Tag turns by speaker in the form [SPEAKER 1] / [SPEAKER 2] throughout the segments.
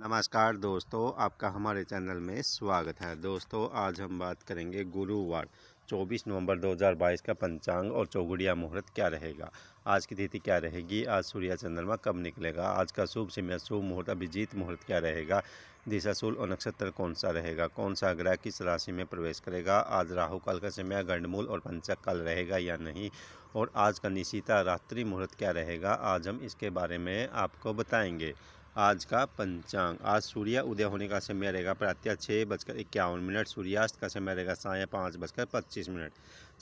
[SPEAKER 1] नमस्कार दोस्तों आपका हमारे चैनल में स्वागत है दोस्तों आज हम बात करेंगे गुरुवार 24 नवंबर 2022 का पंचांग और चौगुड़िया मुहूर्त क्या रहेगा आज की तिथि क्या रहेगी आज सूर्य चंद्रमा कब निकलेगा आज का शुभ समय शुभ मुहूर्त अभिजीत मुहूर्त क्या रहेगा दिशा दिशाशूल और नक्षत्र कौन सा रहेगा कौन सा ग्रह किस राशि में प्रवेश करेगा आज राहु काल का समय गंडमूल और पंचक काल रहेगा या नहीं और आज का निशिता रात्रि मुहूर्त क्या रहेगा आज हम इसके बारे में आपको बताएंगे आज का पंचांग आज सूर्य उदय होने का समय रहेगा प्रातः छः बजकर इक्यावन मिनट सूर्यास्त का समय रहेगा साय पाँच बजकर पच्चीस मिनट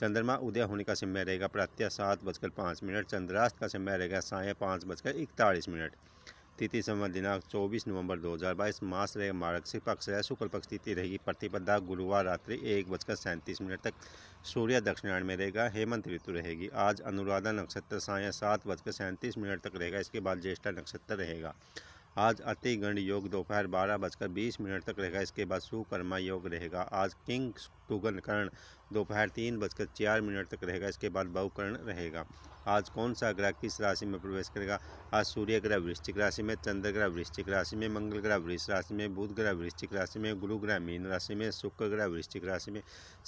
[SPEAKER 1] चंद्रमा उदय होने का समय रहेगा प्रातः सात बजकर पाँच मिनट चंद्रास्त का समय रहेगा साय पाँच बजकर इकतालीस मिनट तिथि समय दिनांक 24 नवंबर 2022 मास रहेगा मार्गशीर पक्ष है शुक्ल पक्ष तिथि रहेगी प्रतिपदा गुरुवार रात्रि एक बजकर सैंतीस मिनट तक सूर्य दक्षिणायण में रहेगा हेमंत ऋतु रहेगी आज अनुराधा नक्षत्र साय सात बजकर सैंतीस मिनट तक रहेगा इसके बाद ज्येष्ठा नक्षत्र रहेगा आज अति गण योग दोपहर बारह बजकर बीस मिनट तक रहेगा इसके बाद सुकर्मा योग रहेगा आज किंग तुगन कर्ण दोपहर तीन बजकर चार मिनट तक रहेगा इसके बाद बहुकर्ण रहेगा आज कौन सा ग्रह किस राशि में प्रवेश करेगा आज सूर्य ग्रह वृश्चिक राशि में चंद्र ग्रह वृश्चिक राशि में मंगल ग्रह वृक्ष राशि में बुध ग्रह वृश्चिक राशि में गुरु ग्रह मीन राशि में शुक्र ग्रह वृश्चिक राशि में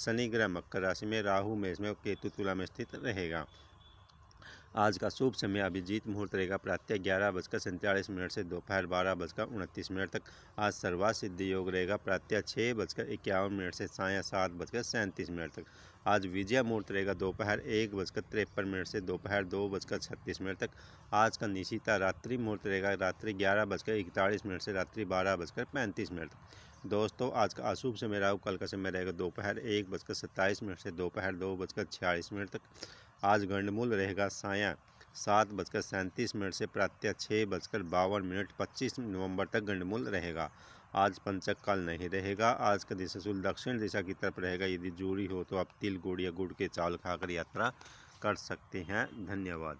[SPEAKER 1] शनि ग्रह मकर राशि में राहु मेष में केतु तुला में स्थित रहेगा आज का शुभ समय अभिजीत मुहूर्त रहेगा प्रातः ग्यारह बजकर सैंतालीस मिनट से दोपहर बारह बजकर उनतीस मिनट तक आज सर्वा सिद्धि योग रहेगा प्रातः छः बजकर इक्यावन मिनट से साय सात बजकर सैंतीस मिनट तक आज विजय मुहूर्त रहेगा दोपहर एक बजकर तिरपन मिनट से दोपहर दो बजकर छत्तीस मिनट तक आज का निशिता रात्रि मुहूर्त रहेगा रात्रि ग्यारह बजकर इकतालीस मिनट से रात्रि बारह बजकर पैंतीस मिनट तक दोस्तों आज का अशुभ समय राहु कल का समय रहेगा दोपहर एक बजकर सत्ताईस मिनट से दोपहर दो बजकर छियालीस मिनट तक आज घंडमूल रहेगा साया सात बजकर सैंतीस मिनट से प्रातः छः बजकर बावन मिनट पच्चीस नवंबर तक गंडमूल रहेगा आज पंचक काल नहीं रहेगा आज का दिशा दिशाशूल दक्षिण दिशा की तरफ रहेगा यदि जूरी हो तो आप तिल गुड़ या गुड़ के चावल खाकर यात्रा कर सकते हैं धन्यवाद